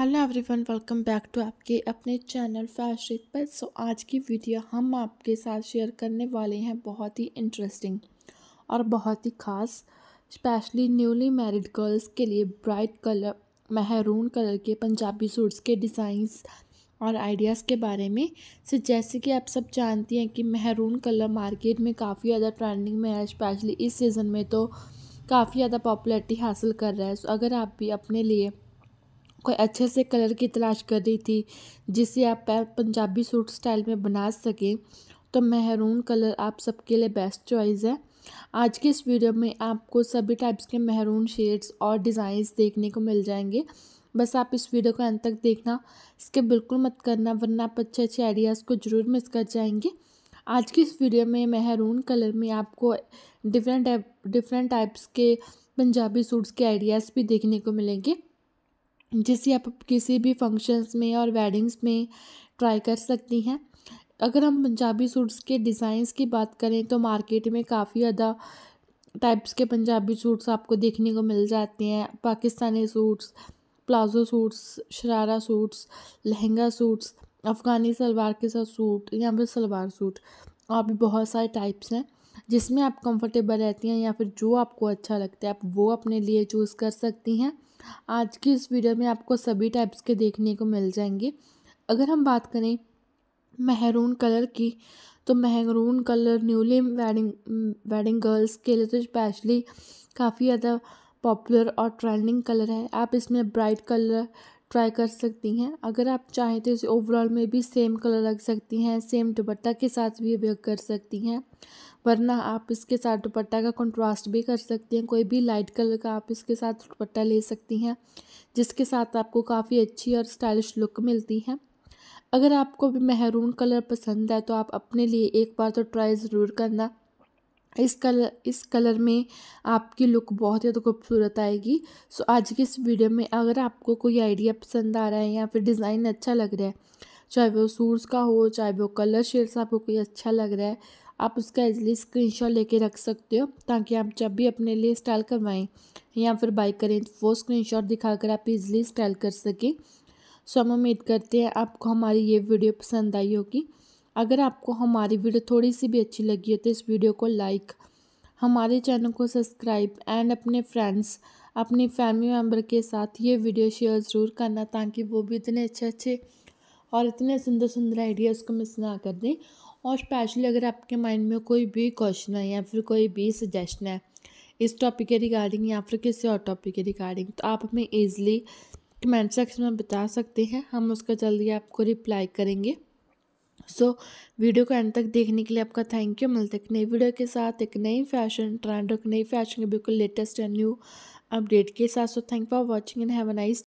hello everyone welcome back to आपके अपने channel fashion पर सो आज की वीडियो हम आपके साथ शेयर करने वाले हैं बहुत ही इंटरेस्टिंग और बहुत ही ख़ास स्पेशली न्यूली मैरिड गर्ल्स के लिए ब्राइट कलर महरून कलर के पंजाबी सूट्स के डिज़ाइंस और आइडियाज़ के बारे में सो so, जैसे कि आप सब जानती हैं कि महरून कलर मार्केट में काफ़ी ज़्यादा ट्रेंडिंग में है स्पेशली इस सीज़न में तो काफ़ी ज़्यादा पॉपुलरिटी हासिल कर रहा है सो so, अगर आप भी अपने लिए कोई अच्छे से कलर की तलाश कर रही थी जिसे आप पंजाबी सूट स्टाइल में बना सकें तो मेहरून कलर आप सबके लिए बेस्ट चॉइस है आज के इस वीडियो में आपको सभी टाइप्स के मेहरून शेड्स और डिज़ाइंस देखने को मिल जाएंगे बस आप इस वीडियो को अंत तक देखना इसके बिल्कुल मत करना वरना आप अच्छे अच्छे आइडियाज़ को ज़रूर मिस कर जाएंगे आज की इस वीडियो में मेहरून कलर में आपको डिफरेंट डिफरेंट टाइप्स के पंजाबी सूट्स के आइडियाज़ भी देखने को मिलेंगे जिसे आप किसी भी फंक्शंस में और वेडिंग्स में ट्राई कर सकती हैं अगर हम पंजाबी सूट्स के डिज़ाइंस की बात करें तो मार्केट में काफ़ी ज़्यादा टाइप्स के पंजाबी सूट्स आपको देखने को मिल जाते हैं Pakistani suits palazzo suits sharara suits lehenga suits Afghani salwar के साथ सूट या फिर सलवार सूट और भी बहुत सारे टाइप्स हैं जिसमें आप कंफर्टेबल रहती हैं या फिर जो आपको अच्छा लगता है आप वो अपने लिए चूज़ कर सकती हैं आज की इस वीडियो में आपको सभी टाइप्स के देखने को मिल जाएंगे अगर हम बात करें महरून कलर की तो maroon colour newly wedding wedding girls के लिए तो स्पेशली काफ़ी ज़्यादा पॉपुलर और ट्रेंडिंग कलर है आप इसमें ब्राइट कलर ट्राई कर सकती हैं अगर आप चाहें तो इसे ओवरऑल में भी सेम कलर लग सकती हैं सेम दुपट्टा के साथ भी वेयर कर सकती हैं वरना आप इसके साथ दुपट्टा का कंट्रास्ट भी कर सकती हैं कोई भी लाइट कलर का आप इसके साथ दुपट्टा ले सकती हैं जिसके साथ आपको काफ़ी अच्छी और स्टाइलिश लुक मिलती है अगर आपको भी मेहरून कलर पसंद है तो आप अपने लिए एक बार तो ट्राई ज़रूर करना इस कलर इस कलर में आपकी लुक बहुत ही खूबसूरत आएगी सो आज की इस वीडियो में अगर आपको कोई आइडिया पसंद आ रहा है या फिर डिज़ाइन अच्छा लग रहा है चाहे वो सूट्स का हो चाहे वो कलर शेड्स आपको कोई अच्छा लग रहा है आप उसका इजली स्क्रीनशॉट लेके रख सकते हो ताकि आप जब भी अपने लिए स्टाइल करवाएं या फिर बाई करें वो स्क्रीनशॉट दिखाकर आप इजली स्टाइल कर सकें सो हम उम्मीद करते हैं आपको हमारी ये वीडियो पसंद आई होगी अगर आपको हमारी वीडियो थोड़ी सी भी अच्छी लगी है तो इस वीडियो को लाइक हमारे चैनल को सब्सक्राइब एंड अपने फ्रेंड्स अपनी फैमिली मेम्बर के साथ ये वीडियो शेयर ज़रूर करना ताकि वो भी इतने अच्छे अच्छे और इतने सुंदर सुंदर आइडियाज़ को मिस ना कर दें और स्पेशली अगर आपके माइंड में कोई भी क्वेश्चन है या फिर कोई भी सजेशन है इस टॉपिक के रिगार्डिंग या फिर किसी और टॉपिक के रिगार्डिंग तो आप हमें ईज़िली कमेंट सेक्शन में बता सकते हैं हम उसका जल्दी आपको रिप्लाई करेंगे सो so, वीडियो को एंड तक देखने के लिए आपका थैंक यू मिलते एक नई वीडियो के साथ एक नई फैशन ट्रेंड एक नई फैशन के बिल्कुल लेटेस्ट एंड न्यू अपडेट के साथ so thank for watching and have a nice